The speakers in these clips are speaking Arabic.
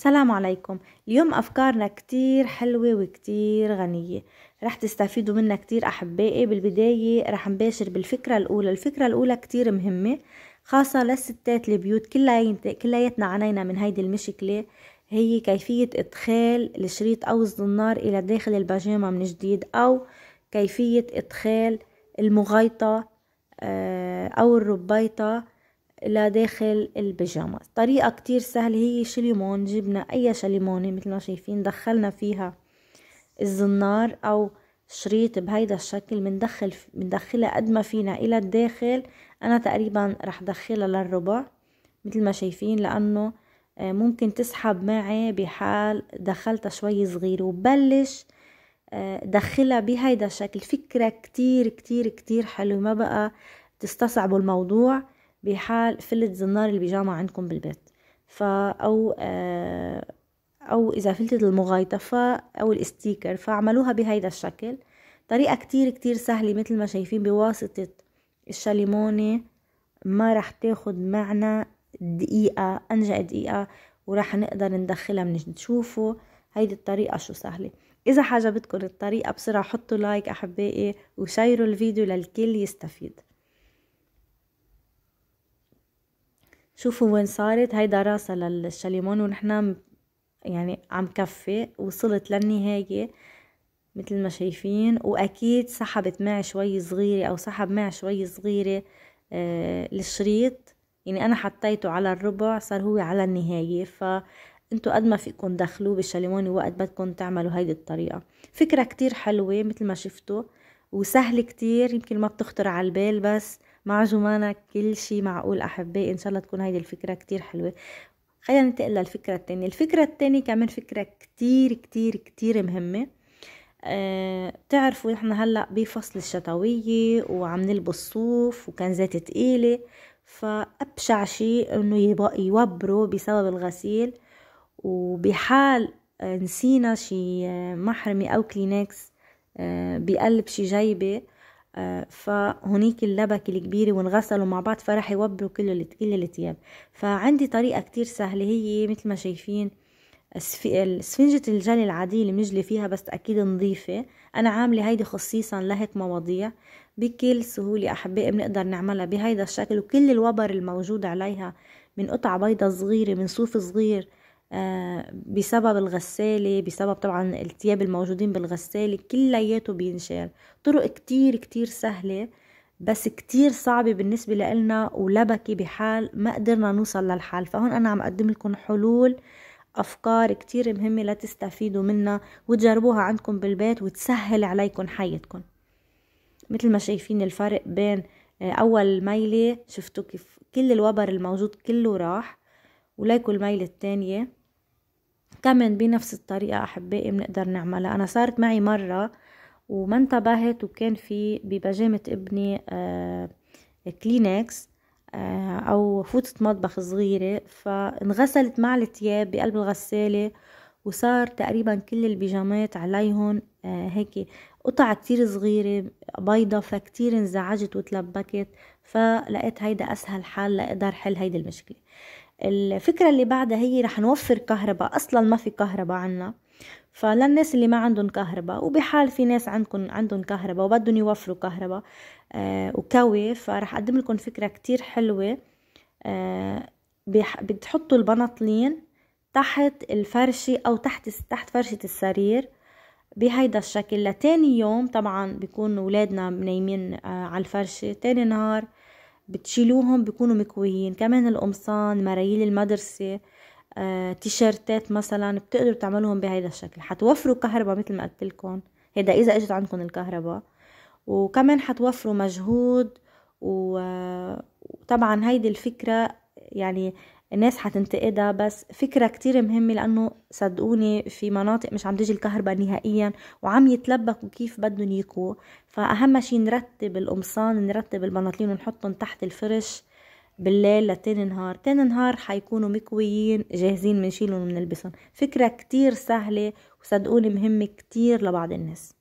سلام عليكم اليوم أفكارنا كتير حلوة وكتير غنية رح تستفيدوا منها كتير أحبائي بالبداية رح نباشر بالفكرة الأولى الفكرة الأولى كتير مهمة خاصة للستات البيوت كلياتنا عانينا من هيدي المشكلة هي كيفية إدخال الشريط أو الزنار إلى داخل الباجامة من جديد أو كيفية إدخال المغيطة آه، أو الربيطة لداخل البيجامة طريقة كتير سهلة هي شليمون جبنا اي شليمونة مثل ما شايفين دخلنا فيها الزنار او شريط بهيدا الشكل بندخل بندخلها قد ما فينا الى الداخل انا تقريبا رح دخلها للربع مثل ما شايفين لانه آه، ممكن تسحب معي بحال دخلتها شوي صغير وبلش آه، دخلها بهيدا الشكل فكرة كتير كتير كتير حلو ما بقى تستصعبوا الموضوع بحال فلت زنار البيجامة عندكم بالبيت فا أو آه، أو إذا فلتت المغايطة فا أو الاستيكر فاعملوها بهيدا الشكل طريقة كتير كتير سهلة مثل ما شايفين بواسطة الشاليمونة ما رح تاخد معنا دقيقة أنجع دقيقة ورح نقدر ندخلها من تشوفوا هيدي الطريقة شو سهلة إذا حاجبتكم الطريقة بسرعة حطوا لايك أحبائي وشيروا الفيديو للكل يستفيد شوفوا وين صارت هيدا راسها للشليمون ونحنا يعني عم كفي وصلت للنهاية مثل ما شايفين واكيد سحبت معي شوي صغيرة او سحب معي شوي صغيرة آه الشريط يعني انا حطيته على الربع صار هو على النهاية فانتوا قد ما فيكم دخلوه بالشليمون وقت بدكم تعملوا هيدي الطريقة فكرة كتير حلوة مثل ما شفتوا وسهل كتير يمكن ما بتخطر على البال بس مع جمانة كل شي معقول أحبائي إن شاء الله تكون هيدي الفكرة كتير حلوة خلينا ننتقل للفكرة التانية الفكرة التانية كمان فكرة كتير كتير كتير مهمة أه بتعرفوا نحن هلأ بفصل الشتوية وعم نلبس صوف وكنزات تقيلة فأبشع شي إنه يوبروا بسبب الغسيل وبحال آه، نسينا شي آه، محرمة أو كلينكس آه، بقلب شي جيبة فهنيك اللبك الكبير وانغسلوا مع بعض فراح يوبروا كل كل الثياب فعندي طريقة كتير سهلة هي مثل ما شايفين اسفنجة الجلي العادية اللي بنجلي فيها بس أكيد نظيفة أنا عاملة هيدي خصيصا لهيك مواضيع بكل سهولة أحبائي بنقدر نعملها بهيدا الشكل وكل الوبر الموجود عليها من قطع بيضة صغيرة من صوف صغير آه، بسبب الغسالة بسبب طبعا التياب الموجودين بالغسالة كلياته بينشال طرق كتير كتير سهلة بس كتير صعبة بالنسبة لإلنا ولبكي بحال ما قدرنا نوصل للحل فهون أنا عم أقدم لكم حلول أفكار كتير مهمة لتستفيدوا منها وتجربوها عندكم بالبيت وتسهل عليكم حياتكم مثل ما شايفين الفرق بين آه، أول ميلة شفتوا كيف كل الوبر الموجود كله راح وليكوا الميلة التانية كمان بنفس الطريقة أحبائي بنقدر نعملها أنا صارت معي مرة وما انتبهت وكان في ببجامة ابني كلينكس آه، آه، أو فوتة مطبخ صغيرة فانغسلت مع التياب بقلب الغسالة وصار تقريبا كل البيجامات عليهم آه، هيك قطع كتير صغيرة بيضة فكتير انزعجت وتلبكت فلقيت هيدا أسهل حل لأقدر حل هيدي المشكلة الفكرة اللي بعدها هي رح نوفر كهرباء أصلا ما في كهرباء عنا فللناس اللي ما عندهم كهرباء وبحال في ناس عندكم عندهم كهرباء وبدهم يوفروا كهرباء آه وكوي فرح أقدم لكم فكرة كتير حلوة آه بتحطوا البناطلين تحت الفرشة أو تحت تحت فرشة السرير بهيدا الشكل لتاني يوم طبعا بيكون ولادنا نايمين آه على الفرشة تاني نهار بتشيلوهم بيكونوا مكويين كمان القمصان مراييل المدرسة آه، تيشيرتات مثلا بتقدروا تعملوهم بهيدا الشكل حتوفروا كهرباء مثل ما قلت لكم هيدا اذا اجت عندكم الكهرباء وكمان حتوفروا مجهود آه، وطبعا هيدي الفكرة يعني الناس حتنتقدها بس فكرة كتير مهمة لأنه صدقوني في مناطق مش عم تجي الكهرباء نهائيا وعم يتلبكوا كيف بدهم يكو فأهم شي نرتب القمصان نرتب البناطيل ونحطهم تحت الفرش بالليل لتاني نهار تاني نهار حيكونوا مكويين جاهزين منشيلهم ومنلبسهم فكرة كتير سهلة وصدقوني مهمة كتير لبعض الناس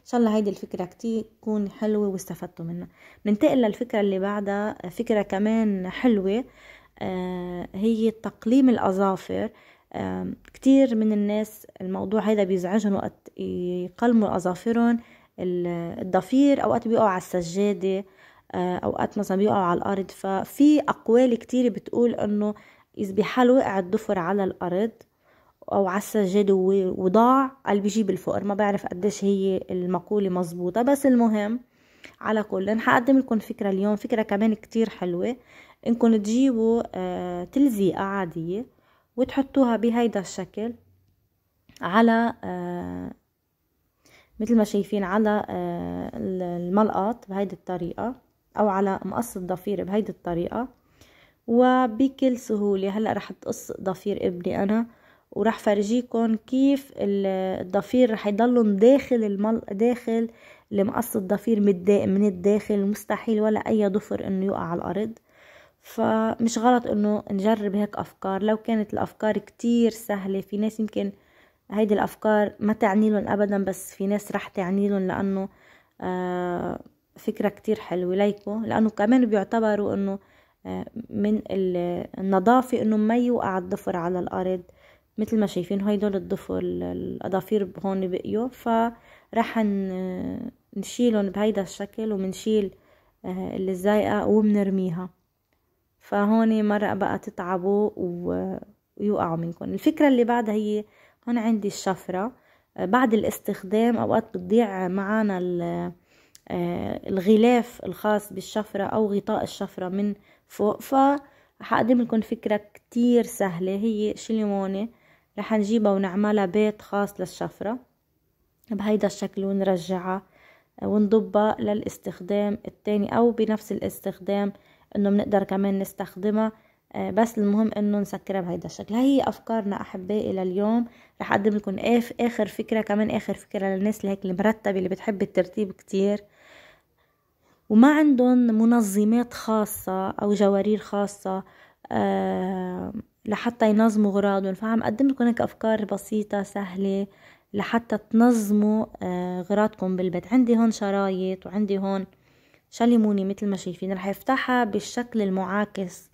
ان شاء الله هيدي الفكره كتير تكون حلوه واستفدتوا منها بننتقل للفكره اللي بعدها فكره كمان حلوه آه، هي تقليم الأظافر كتير من الناس الموضوع هيدا بيزعجهم وقت يقلموا أظافرهم الضفير أوقات بيقعوا على السجادة آه، أوقات مثلا بيقعوا على الأرض ففي أقوال كتير بتقول أنه إذا بحال وقع الضفر على الأرض أو على السجادة وضاع قال بيجيب الفقر ما بعرف قديش هي المقولة مزبوطة بس المهم على كل حقدم لكم فكرة اليوم فكرة كمان كتير حلوة انكم تجيبوا آه، تلزيقة عادية وتحطوها بهيدا الشكل على آه، مثل ما شايفين على آه، الملقط بهيدي الطريقة او على مقص الضفير بهيدي الطريقة وبكل سهولة هلأ رح تقص ضفير ابني انا وراح فرجيكم كيف الضفير رح يضلوا داخل المل... داخل لمقص الضفير من الداخل مستحيل ولا اي ضفر انه يقع على الارض فمش غلط انه نجرب هيك افكار لو كانت الافكار كتير سهلة في ناس يمكن هيدي الافكار ما تعني لهم ابدا بس في ناس رح تعني لهم لانه آه فكرة كتير حلوة ليكو لانه كمان بيعتبروا انه آه من النظافة انه ما يوقع الضفر على الارض مثل ما شايفين هيدول الضفر الاظافير هون بقيوا فرح نشيلهم بهيدا الشكل ومنشيل آه، اللي الزايقة وبنرميها فهون مرة بقى تتعبوا ويوقعوا منكم الفكرة اللي بعدها هي هون عندي الشفرة بعد الاستخدام اوقات بتضيع معانا آه، الغلاف الخاص بالشفرة او غطاء الشفرة من فوق ف لكم فكرة كتير سهلة هي شليمونة رح نجيبها ونعملها بيت خاص للشفرة بهيدا الشكل ونرجعها ونضبها للاستخدام التاني او بنفس الاستخدام انه بنقدر كمان نستخدمها آه، بس المهم انه نسكرها بهيدا الشكل هي افكارنا احبائي لليوم رح اقدم لكم اخر فكره كمان اخر فكره للناس اللي هيك المرتبه اللي بتحب الترتيب كتير وما عندهم منظمات خاصة أو جوارير خاصة أه لحتى ينظموا غراضهم فعم أقدم لكم هيك أفكار بسيطة سهلة لحتى تنظموا أه غراضكم بالبيت عندي هون شرايط وعندي هون شلموني مثل ما شايفين رح افتحها بالشكل المعاكس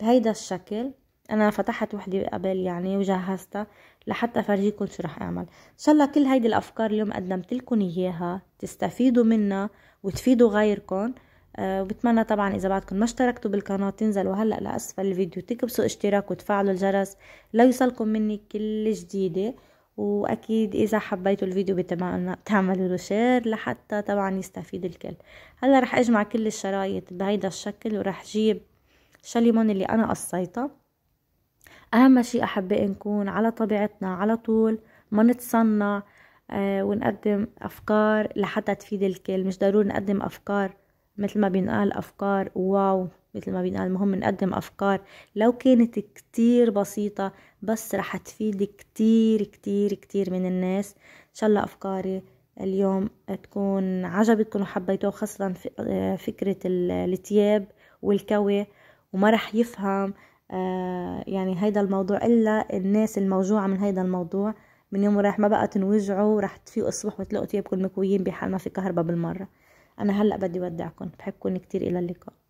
بهيدا الشكل انا فتحت وحده قبل يعني وجهزتها لحتى افرجيكم شو رح اعمل ان شاء الله كل هيدي الافكار اليوم قدمت لكم اياها تستفيدوا منها وتفيدوا غيركم أه وبتمنى طبعا اذا بعدكم ما اشتركتوا بالقناه تنزلوا هلا لاسفل الفيديو تكبسوا اشتراك وتفعلوا الجرس ليوصلكم مني كل جديده واكيد اذا حبيتوا الفيديو تعملوا له شير لحتى طبعا يستفيد الكل هلا رح اجمع كل الشرايط بهيدا الشكل ورح جيب شليمون اللي انا قصيته اهم شيء احب نكون على طبيعتنا على طول ما نتصنع آه ونقدم افكار لحتى تفيد الكل مش ضروري نقدم افكار مثل ما بينقال افكار واو مثل ما بينقال المهم نقدم أفكار لو كانت كتير بسيطة بس رح تفيد كتير كتير كتير من الناس إن شاء الله أفكاري اليوم تكون عجبتكم وحبيتوها خاصة آه، فكرة التياب والكوي وما رح يفهم آه، يعني هيدا الموضوع إلا الناس الموجوعة من هيدا الموضوع من يوم ورايح ما بقى تنوجعوا رح تفيقوا الصبح وتلاقوا تيابكم مكويين بحال ما في كهرباء بالمرة أنا هلأ بدي ودعكم بحبكم كتير إلى اللقاء